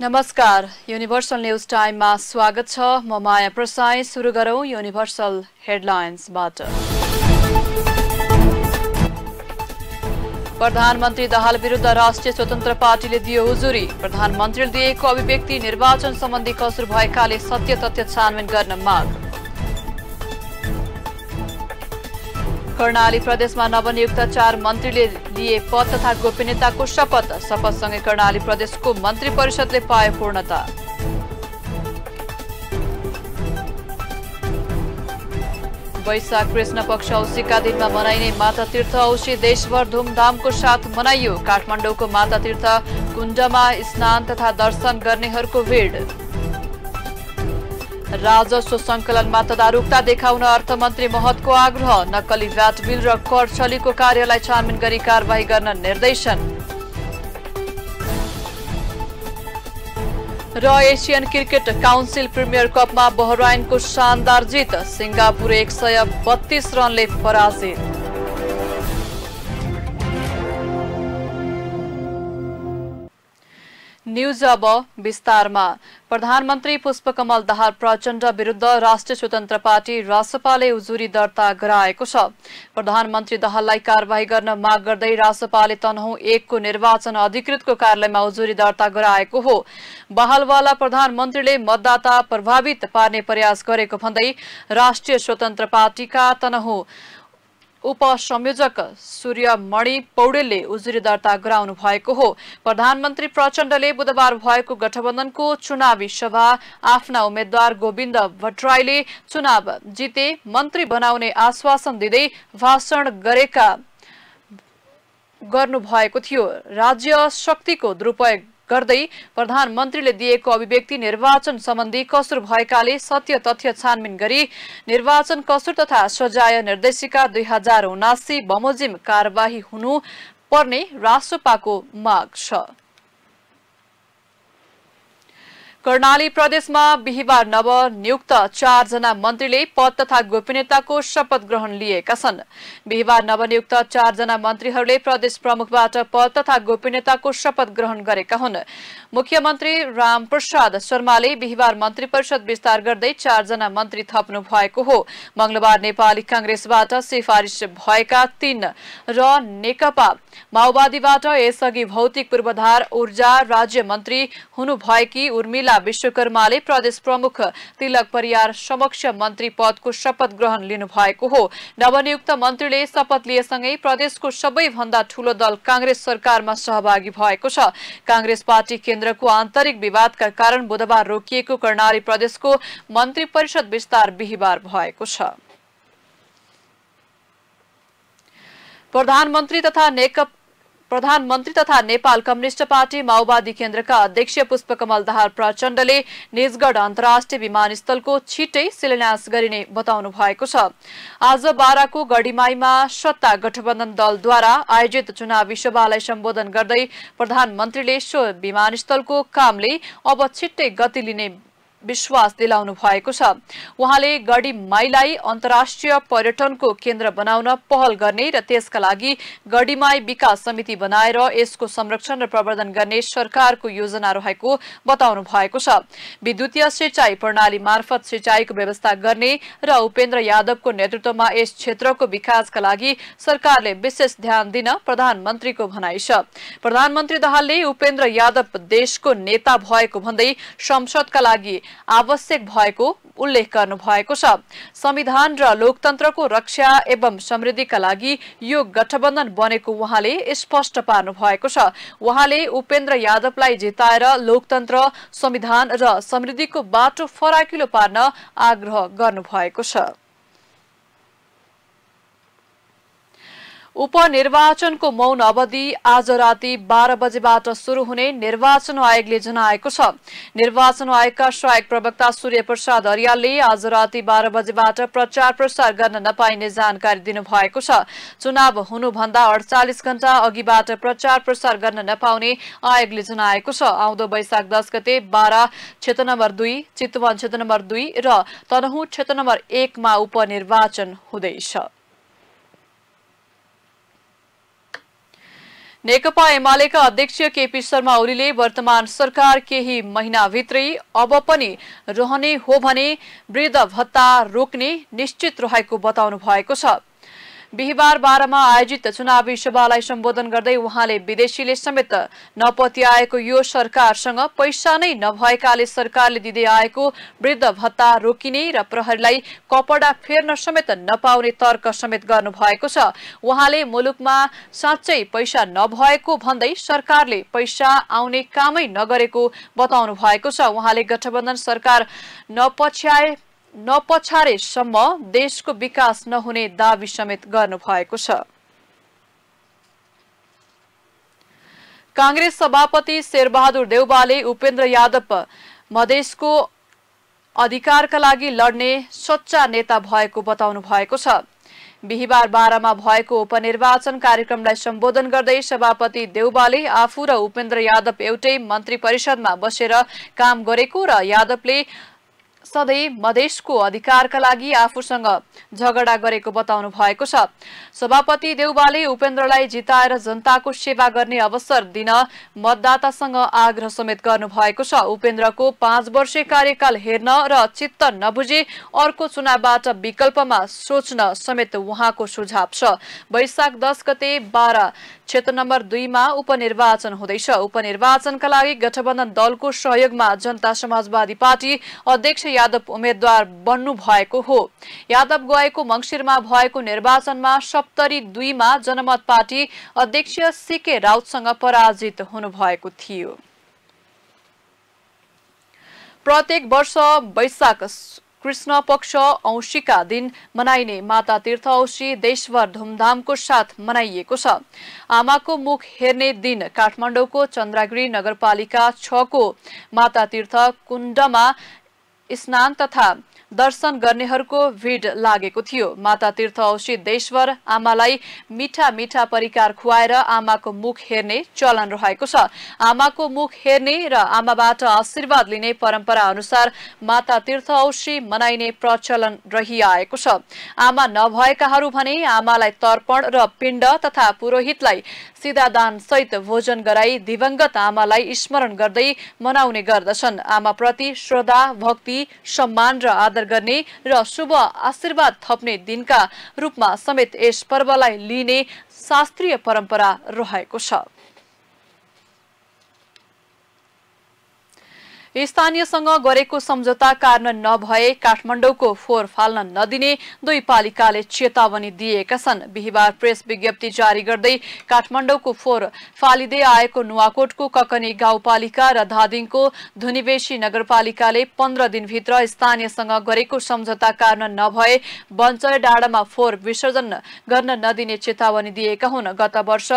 नमस्कार universal news टाइममा स्वागत छ म माया प्रसाई सुरु गरौँ युनिभर्सल हेडलाइन्सबाट प्रधानमन्त्री दाहाल विरुद्ध राष्ट्रिय स्वतन्त्र पार्टीले दियो उजुरी प्रधानमन्त्रीले दिएको अभिव्यक्ति निर्वाचन सम्बन्धी कसुर भएकाले सत्य तथ्य छानबिन गर्न माग कर्णाली प्रदेशमा नवनियुक्त चार मन्त्रीले लिए पद तथा गोपनीयताको शपथ शपथसँगै कर्णाली प्रदेशको मन्त्री परिषदले पायो पूर्णता वैशाख कृष्ण पक्ष औसीका दिनमा मनाइने माता तीर्थ औसी देशभर धुमधामको साथ मनाइयो काठमाडौँको माता तीर्थ कुण्डमा स्नान तथा दर्शन गर्नेहरूको भिड राजस्व संकलनमा तदारुकता देखाउन अर्थमन्त्री महतको आग्रह नक्कली बिल र कर छलीको कार्यलाई छानबिन गरी कारवाही गर्न निर्देशन र एसियन क्रिकेट काउन्सिल प्रिमियर कपमा बहराइनको शानदार जित सिङ्गापुर एक सय बत्तीस रनले पराजित न्यूज अब विस्तारमा प्रधानमन्त्री पुष्पकमल दाहाल प्रचण्ड विरुद्ध राष्ट्रिय स्वतन्त्र पार्टी रासपाले उजुरी दर्ता गराएको छ प्रधानमन्त्री दाहाललाई कार्यवाही गर्न माग गर्दै रासपाले तनहु एकको निर्वाचन अधिकृतको कार्यालयमा उजुरी दर्ता गराएको हो बहालवाला प्रधानमन्त्रीले मतदाता प्रभावित पार्ने प्रयास गरेको भन्दै राष्ट्रिय स्वतन्त्र पार्टीका तनहुँ उपसंयोजक सूर्यमणि पौडेलले उजुरी दर्ता गराउनु भएको हो प्रधानमन्त्री प्रचण्डले बुधबार भएको गठबन्धनको चुनावी सभा आफ्ना उम्मेद्वार गोविन्द भट्टराईले चुनाव जिते मन्त्री बनाउने आश्वासन दिँदै भाषण गरेका गर्नुभएको थियो राज्य शक्तिको दुरुपयोग गर्दै प्रधानमन्त्रीले दिएको अभिव्यक्ति निर्वाचन सम्बन्धी कसुर भएकाले सत्य तथ्य छानबिन गरी निर्वाचन कसुर तथा सजाय निर्देशिका दुई हजार उनासी बमोजिम कार्यवाही हुनु पर्ने राष्ट्रपाको माग छ कर्णाली प्रदेशमा बिहिबार नवनियुक्त चारजना मन्त्रीले पद तथा गोपनीयताको शपथ ग्रहण लिएका छन् बिहिबार नवनियुक्त चारजना मन्त्रीहरूले प्रदेश प्रमुखबाट पद तथा गोपनीयताको शपथ ग्रहण गरेका हुन् मुख्यमन्त्री रामप्रसाद शर्माले बिहिबार मन्त्री परिषद विस्तार गर्दै चारजना मन्त्री थप्नु भएको हो मंगलबार नेपाली कांग्रेसबाट सिफारिश भएका तीन र नेकपा माओवादीबाट यसअघि भौतिक पूर्वाधार ऊर्जा राज्य मन्त्री हुनुभएकी उर्मिला विश्वकर्माले प्रदेश प्रमुख तिलक परियार समक्ष मन्त्री पदको शपथ ग्रहण लिनुभएको हो नवनियुक्त मन्त्रीले शपथ लिएसँगै प्रदेशको सबैभन्दा ठूलो दल काङ्ग्रेस सरकारमा सहभागी भएको छ काङ्ग्रेस पार्टी केन्द्रको आन्तरिक विवादका कारण बुधबार रोकिएको कर्णाली प्रदेशको मन्त्री परिषद विस्तार बिहिबार भएको छ प्रधानमन्त्री तथा नेकपा प्रधानमन्त्री तथा नेपाल कम्युनिष्ट पार्टी माओवादी केन्द्रका अध्यक्ष पुष्पकमल दाहाल प्रचण्डले निजगढ अन्तर्राष्ट्रिय विमानस्थलको छिट्टै शिलान्यास गरिने बताउनु भएको छ आज बाराको गढीमाईमा सत्ता गठबन्धन दलद्वारा आयोजित चुनावी सभालाई सम्बोधन गर्दै प्रधानमन्त्रीले सो विमानस्थलको कामले अब छिट्टै गति लिने विश्वास दिलाउनु भएको छ उहाँले गढी माईलाई अन्तर्राष्ट्रिय पर्यटनको केन्द्र बनाउन पहल गर्ने र त्यसका लागि गढीमाई विकास समिति बनाएर यसको संरक्षण र प्रवर्धन गर्ने सरकारको योजना रहेको बताउनु भएको छ विद्युतीय सिंचाई प्रणाली मार्फत सिंचाईको व्यवस्था गर्ने र उपेन्द्र यादवको नेतृत्वमा यस क्षेत्रको विकासका लागि सरकारले विशेष ध्यान दिन प्रधानमन्त्रीको भनाइ छ प्रधानमन्त्री दाहालले उपेन्द्र यादव देशको नेता भएको भन्दै संसदका लागि आवश्यक भएको उल्लेख गर्नु भएको छ संविधान र लोकतन्त्रको रक्षा एवं समृद्धिका लागि यो गठबन्धन बनेको उहाँले स्पष्ट पार्नु भएको छ उहाँले उपेन्द्र यादवलाई जिताएर लोकतन्त्र संविधान र समृद्धिको बाटो फराकिलो पार्न आग्रह गर्नुभएको छ उपनिर्वाचनको मौन अवधि आज राति बाह्र बजेबाट शुरू हुने निर्वाचन आयोगले जनाएको छ निर्वाचन आयोगका सहायक प्रवक्ता सूर्य प्रसाद हरियालले आज राति बाह्र बजेबाट प्रचार प्रसार गर्न नपाइने जानकारी दिनुभएको छ चुनाव हुनुभन्दा अडचालिस घण्टा अघिबाट प्रचार प्रसार गर्न नपाउने आयोगले जनाएको छ आउँदो वैशाख दस गते बाह्र क्षेत्र नम्बर दुई चितवन क्षेत्र नम्बर दुई र तनहु क्षेत्र नम्बर एकमा उपनिर्वाचन हुँदैछ नेकपा एमालेका अध्यक्ष केपी शर्मा ओलीले वर्तमान सरकार केही महिनाभित्रै अब पनि रहने हो भने वृद्ध भत्ता रोक्ने निश्चित रहेको बताउनु भएको छ बिहिबार बाह्रमा आयोजित चुनावी सभालाई सम्बोधन गर्दै उहाँले विदेशीले समेत नपत्याएको यो सरकारसँग पैसा नै नभएकाले सरकारले दिँदै आएको वृद्ध भत्ता रोकिने र प्रहरीलाई कपडा फेर्न समेत नपाउने तर्क समेत गर्नु भएको छ उहाँले मुलुकमा साँच्चै पैसा नभएको भन्दै सरकारले पैसा आउने कामै नगरेको बताउनु भएको छ उहाँले गठबन्धन सरकार नपछ्याए नपछारेसम्म देशको विकास नहुने दावी समेत गर्नुभएको छ काङ्ग्रेस सभापति शेरबहादुर देउबाले उपेन्द्र यादव मधेसको अधिकारका लागि लड्ने सच्चा नेता भएको बताउनु भएको छ बिहिबार बाह्रमा भएको उपनिर्वाचन कार्यक्रमलाई सम्बोधन गर्दै सभापति देउबाले आफू र उपेन्द्र यादव एउटै मन्त्री परिषदमा बसेर काम गरेको र यादवले सधैँ मधेसको अधिकारका लागि आफूसँग झगडा गरेको बताउनु भएको छ सभापति देउबाले उपेन्द्रलाई जिताएर जनताको सेवा गर्ने अवसर दिन मतदातासँग आग्रह समेत गर्नुभएको छ उपेन्द्रको पाँच वर्ष कार्यकाल हेर्न र चित्त नबुझे अर्को चुनावबाट विकल्पमा सोच्न समेत उहाँको सुझाव छ वैशाख दस गते बाह्र क्षेत्र नम्बर दुईमा उपनिर्वाचन हुँदैछ उपनिर्वाचनका लागि गठबन्धन दलको सहयोगमा जनता समाजवादी पार्टी अध्यक्ष यादव उम्मेद्वार बन्नु भएको हो यादव गएको मङ्सिरमा भएको निर्वाचनमा सप्तरी दुईमा जनमत पार्टी अध्यक्ष सिके राउतसँग पराजित हुनुभएको थियो प्रत्येक वर्ष वैशाख कृष्ण पक्ष औँसीका दिन मनाइने माता तीर्थ औँसी देशभर धुमधामको साथ मनाइएको छ आमाको मुख हेर्ने दिन काठमाडौँको चन्द्रागिरी नगरपालिका छको माता तीर्थ कुण्डमा स्नान तथा दर्शन गर्नेहरूको भिड लागेको थियो माता तीर्थ औषी देश्वर आमालाई मिठा मिठा परिकार खुवाएर आमाको मुख हेर्ने चलन रहेको छ आमाको मुख हेर्ने र आमाबाट आशीर्वाद लिने परम्परा अनुसार माता तीर्थ औषी मनाइने प्रचलन रहिआएको छ आमा नभएकाहरू भने आमालाई तर्पण र पिण्ड तथा पुरोहितलाई सहित भोजन गराई दिवंगत आमालाई स्मरण गर्दै मनाउने गर्दछन् आमाप्रति श्रद्धा भक्ति सम्मान र आदर गर्ने र शुभ आशीर्वाद थप्ने दिनका रूपमा समेत यस पर्वलाई लिने शास्त्रीय परम्परा रहेको छ स्थानीयसँग गरेको सम्झौता कारण नभए काठमाडौँको फोहोर फाल्न नदिने दुई पालिकाले चेतावनी दिएका छन् बिहिबार प्रेस विज्ञप्ति जारी गर्दै काठमाडौँको फोहोर फालिँदै आएको नुवाकोटको ककनी गाउँपालिका र धादिङको धुनिवेशी नगरपालिकाले पन्ध्र दिनभित्र स्थानीयसँग गरेको सम्झौता कारण नभए बन्चर डाँडामा फोहोर विसर्जन गर्न नदिने चेतावनी दिएका हुन् गत वर्ष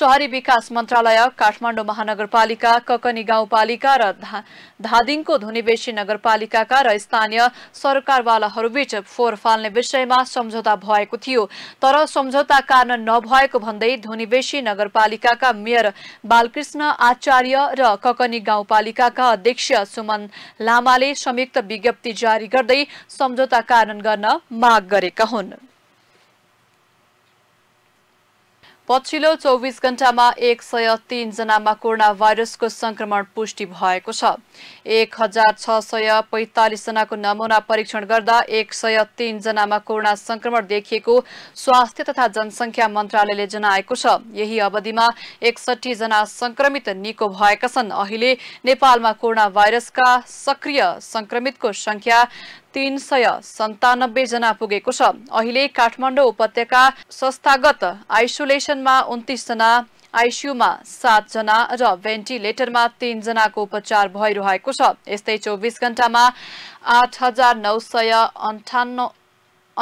शहरी विकास मन्त्रालय काठमाडौँ महानगरपालिका ककनी गाउँपालिका र धादिङको धुनिवेशी नगरपालिकाका र स्थानीय सरकारवालाहरूबीच फोहोर फाल्ने विषयमा सम्झौता भएको थियो तर सम्झौता कारण नभएको भन्दै धुनिवेशी नगरपालिकाका मेयर बालकृष्ण आचार्य र ककनी गाउँपालिकाका अध्यक्ष सुमन लामाले संयुक्त विज्ञप्ति जारी गर्दै सम्झौता कारण गर्न माग गरेका हुन् पछिल्लो चौबिस घण्टामा एक सय तीनजनामा कोरोना भाइरसको संक्रमण पुष्टि भएको छ एक हजार छ सय पैँतालिसजनाको नमुना परीक्षण गर्दा एक सय तीनजनामा कोरोना संक्रमण देखिएको स्वास्थ्य तथा जनसंख्या मन्त्रालयले जनाएको छ यही अवधिमा एकसठी जना संक्रमित निको भएका छन् अहिले नेपालमा कोरोना भाइरसका सक्रिय संक्रमितको संख्या तीन सय सन्तानब्बे जना पुगेको छ अहिले काठमाडौँ उपत्यका संस्थागत आइसोलेसनमा उन्तिसजना आइसियुमा जना र भेन्टिलेटरमा जनाको उपचार भइरहेको छ यस्तै चौबिस घण्टामा आठ हजार नौ सय अन्ठान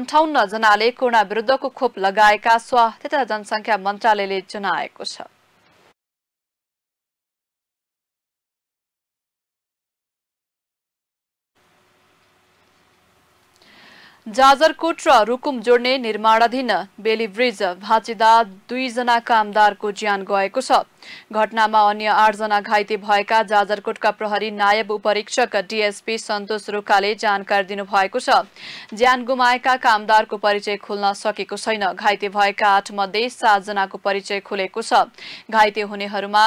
अन्ठाउन्न जनाले कोरोना विरुद्धको खोप लगाएका स्वास्थ्य तथा जनसङ्ख्या मन्त्रालयले जनाएको छ जाजरकोट र रुकुम जोड्ने निर्माणाधीन बेली ब्रिज भाँचिँदा दुईजना कामदारको ज्यान गएको छ घटनामा अन्य आठजना घाइते भएका जाजरकोटका प्रहरी नायब उपरीक्षक डिएसपी सन्तोष रुखाले जानकारी दिनुभएको छ ज्यान गुमाएका कामदारको परिचय खुल्न सकेको छैन घाइते भएका आठ मध्ये सातजनाको परिचय खुलेको छ घाइते हुनेहरूमा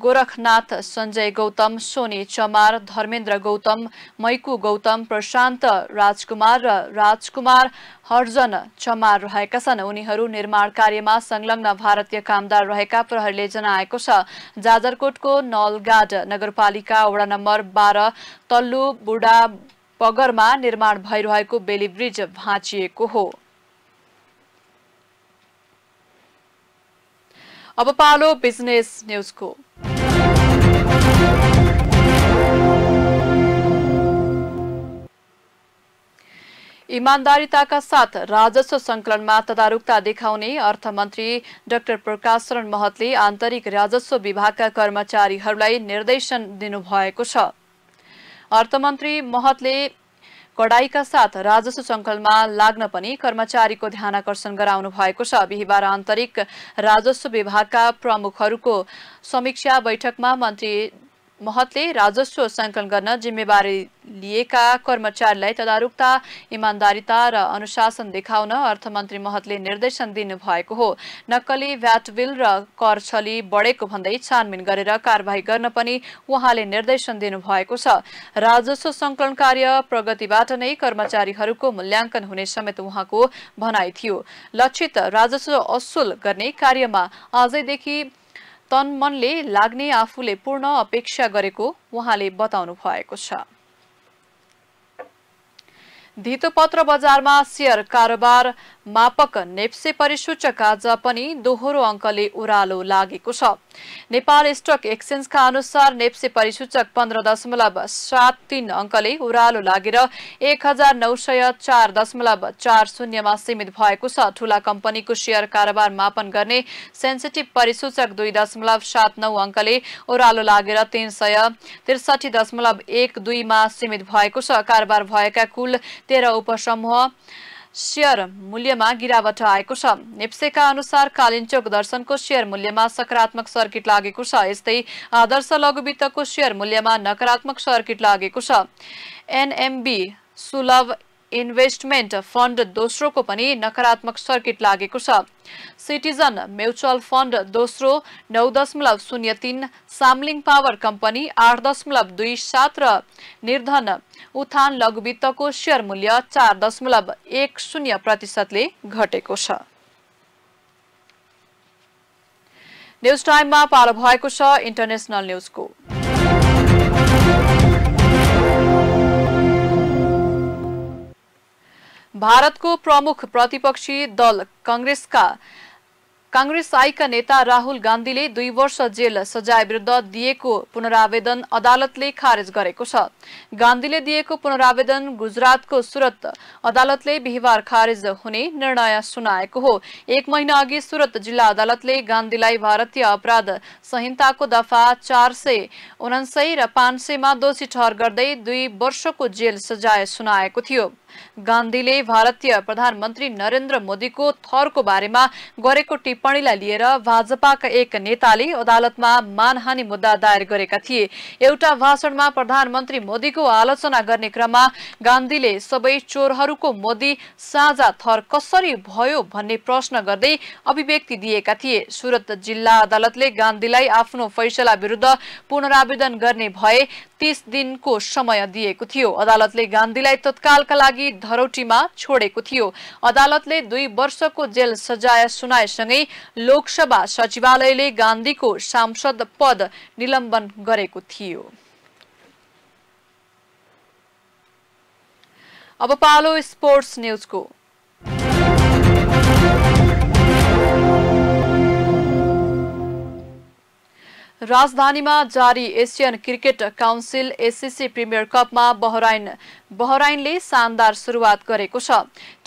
गोरखनाथ सञ्जय गौतम सोनी चमार धर्मेन्द्र गौतम मैकु गौतम प्रशान्त राजकुमार र राजकुमार हर्जन चमार रहेका छन् उनीहरू निर्माण कार्यमा संलग्न भारतीय कामदार रहेका प्रहरीले जनाएको छ जाजरकोटको नलगाड नगरपालिका वडा नम्बर बाह्र तल्लु बुढा पगरमा निर्माण भइरहेको बेली ब्रिज भाँचिएको हो अब पालो बिजनेस न्युजको इमान्दारिताका साथ राजस्व संकलनमा तदारुकता देखाउने अर्थमन्त्री डाक्टर प्रकाश शरण महतले आन्तरिक राजस्व विभागका कर्मचारीहरूलाई निर्देशन दिनुभएको छ अर्थमन्त्री महतले कडाईका साथ राजस्व संकलनमा लाग्न पनि कर्मचारीको ध्यान आकर्षण गराउनु भएको छ बिहिबार आन्तरिक राजस्व विभागका प्रमुखहरूको समीक्षा बैठकमा मन्त्री महतले राजस्व सङ्कलन गर्न जिम्मेवारी लिएका कर्मचारीलाई तदारुकता इमान्दारिता र अनुशासन देखाउन अर्थमन्त्री महतले निर्देशन दिनुभएको हो नक्कली भ्याट बिल र कर छली बढेको भन्दै छानबिन गरेर कारवाही गर्न पनि उहाँले निर्देशन दिनुभएको छ राजस्व सङ्कलन कार्य प्रगतिबाट नै कर्मचारीहरूको मूल्याङ्कन हुने समेत उहाँको भनाइ थियो लक्षित राजस्व असुल गर्ने कार्यमा आजैदेखि तन मनले लाग्ने आफूले पूर्ण अपेक्षा गरेको उहाँले बताउनु भएको छ धितोपत्र बजारमा सेयर कारोबार मापक नेप्से परिसूचक आज पनि दोहोरो अङ्कले उरालो लागेको छ नेपाल स्टक एक्सचेन्जका अनुसार नेप्से परिसूचक पन्ध्र दशमलव सात तीन अङ्कले ओह्रालो लागेर एक हजार नौ सय चार दशमलव चार शून्यमा सीमित भएको छ ठूला कम्पनीको सेयर कारोबार मापन गर्ने सेन्सिटिभ परिसूचक दुई दशमलव सात नौ अङ्कले ओह्रालो लागेर तीन सय त्रिसठी दशमलव एक दुईमा सीमित भएको छ कारोबार भएका कुल तेह्र उपसमूह सेयर मूल्यमा गिरावट आएको छ नेप्सेका अनुसार कालिन्चोक दर्शनको सेयर मूल्यमा सकारात्मक सर्किट लागेको छ यस्तै आदर्श लघुवित्तको सेयर मूल्यमा नकारात्मक सर्किट लागेको छ एनएमबी सुलभ इन्भेस्टमेन्ट फण्ड दोस्रोको पनि नकारात्मक सर्किट लागेको छ सिटिजन म्युचुअल फण्ड दोस्रो नौ दशमलव शून्य तीन सामलिङ पावर कम्पनी आठ दशमलव दुई सात र निर्धन उथान लघुवित्तको सेयर मूल्य चार दशमलव एक शून्य प्रतिशतले घटेको छ न्युज टाइममा पालो भएको छ इन्टरनेसनल न्युजको भारतको प्रमुख प्रतिपक्षी दल कंग्रेसका काङ्ग्रेस आईका नेता राहुल गान्धीले दुई वर्ष जेल सजाय विरूद्ध दिएको पुनरावेदन अदालतले खारेज गरेको छ गान्धीले दिएको पुनरावेदन गुजरातको सुरत अदालतले बिहिबार खारेज हुने निर्णय सुनाएको हो एक महिना अघि सुरत जिल्ला अदालतले गान्धीलाई भारतीय अपराध संहिताको दफा चार सय उनासै र पाँच सयमा दोषी ठहर गर्दै दुई वर्षको जेल सजाय सुनाएको थियो गान्धीले भारतीय प्रधानमन्त्री नरेन्द्र मोदीको थरको बारेमा गरेको टिप टिप्पणीलाई लिएर भाजपाका एक नेताले अदालतमा मानहानी मुद्दा दायर गरेका थिए एउटा भाषणमा प्रधानमन्त्री मोदीको आलोचना गर्ने क्रममा गान्धीले सबै चोरहरूको मोदी साझा थर कसरी भयो भन्ने प्रश्न गर्दै अभिव्यक्ति दिएका थिए सुरत जिल्ला अदालतले गान्धीलाई आफ्नो फैसला विरुद्ध पुनरावेदन गर्ने भए तीस दिनको समय दिएको थियो अदालतले गान्धीलाई तत्कालका लागि धरोटीमा छोडेको थियो अदालतले दुई वर्षको जेल सजाय सुनाएसँगै लोकसभा सचिवालयले गान्धीको सांसद पद निलम्बन गरेको थियो अब पालो स्पोर्ट्स न्युजको राजधानीमा जारी Asian cricket council ACC premier कपमा बहराइन बहराइनले शानदार सुरुवात गरेको छ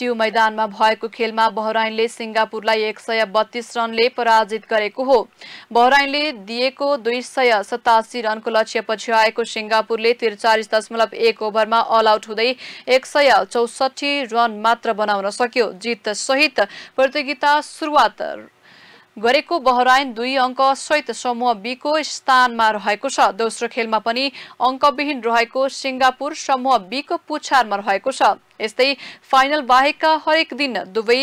ट्यु मैदानमा भएको खेलमा बहराइनले सिङ्गापुरलाई एक सय बत्तीस रनले पराजित गरेको हो बहराइनले दिएको दुई सय सतासी रनको लक्ष्य पछि आएको सिङ्गापुरले त्रिचालिस दशमलव एक ओभरमा अल आउट हुँदै एक सय चौसठी रन मात्र बनाउन सक्यो जितसहित प्रतियोगिता सुरुवात गरेको बहराइन दुई अङ्क सहित समूह बीको स्थानमा रहेको छ दोस्रो खेलमा पनि अङ्कविहीन रहेको सिङ्गापुर समूह बीको पुछारमा रहेको छ यस्तै फाइनल बाहेकका हरेक दिन दुवै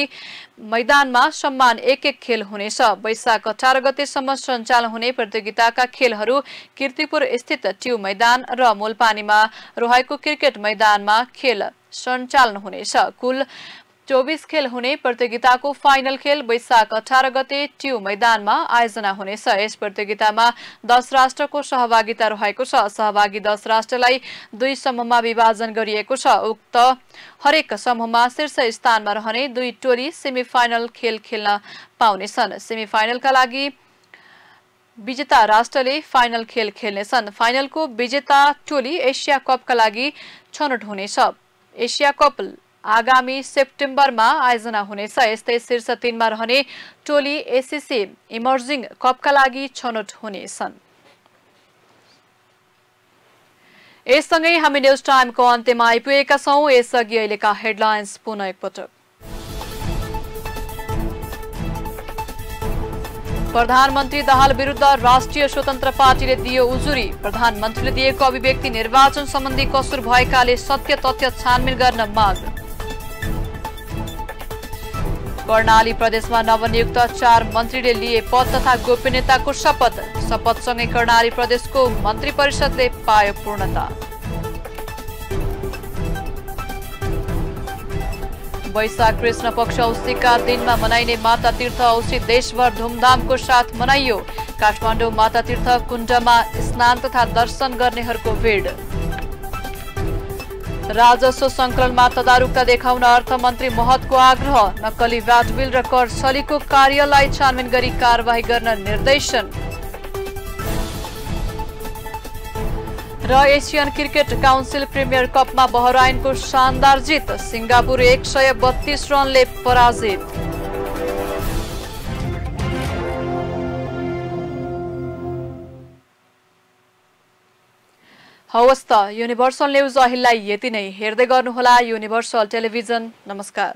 मैदानमा सम्मान एक एक खेल हुनेछ वैशाख अठार गतेसम्म सञ्चालन हुने प्रतियोगिताका खेलहरू किर्तिपुर स्थित ट्यु मैदान र मोलपानीमा रहेको क्रिकेट मैदानमा खेल सञ्चालन हुनेछ कुल चौबिस खेल हुने प्रतियोगिताको फाइनल खेल वैशाख अठार गते ट्यु मैदानमा आयोजना हुनेछ यस प्रतियोगितामा दश राष्ट्रको सहभागिता रहेको छ सहभागी दश राष्ट्रलाई दुई समूहमा विभाजन गरिएको छ उक्त हरेक समूहमा शीर्ष स्थानमा रहने दुई टोली सेमिफाइनल खेल खेल्न पाउनेछन् सेमिफाइनलका लागि विजेता राष्ट्रले फाइनल खेल खेल्नेछन् फाइनलको विजेता टोली एसिया कपका लागि छनौट हुनेछ एसिया कप आगामी सेप्टेम्बरमा आयोजना हुनेछ यस्तै शीर्ष तीनमा रहने टोली एसिसी इमर्जिङ कपका लागि छनौट हुनेछन् यससँगै हामी न्युज टाइमको अन्त्यमा आइपुगेका छौँ यसअघि अहिलेका हेडलाइन्स पुनः एकपटक प्रधानमन्त्री दाहाल विरुद्ध राष्ट्रिय स्वतन्त्र पार्टीले दियो उजुरी प्रधानमन्त्रीले दिएको अभिव्यक्ति निर्वाचन सम्बन्धी कसुर भएकाले सत्य तथ्य छानबिन गर्न माग कर्णाली प्रदेशमा नवनियुक्त चार मन्त्रीले लिए पद तथा गोपनीयताको शपथ शपथ शपथसँगै कर्णाली प्रदेशको मन्त्री परिषदले पायो पूर्णता वैशाख कृष्ण पक्ष औषीका दिनमा मनाइने माता तीर्थ औषी देशभर धुमधामको साथ मनाइयो काठमाडौँ माता तीर्थ कुण्डमा स्नान तथा दर्शन गर्नेहरूको भिड राजस्व संकलनमा तदारुकता देखाउन अर्थमन्त्री महतको आग्रह नक्कली भ्याटबिल र कर छलीको कार्यलाई छानबिन गरी कारवाही गर्न निर्देशन र एसियन क्रिकेट काउन्सिल प्रिमियर कपमा बहराइनको शानदार जित सिङ्गापुर एक सय बत्तीस रनले पराजित हवस् त युनिभर्सल न्युज अहिलेलाई यति नै हेर्दै गर्नुहोला युनिभर्सल टेलिभिजन नमस्कार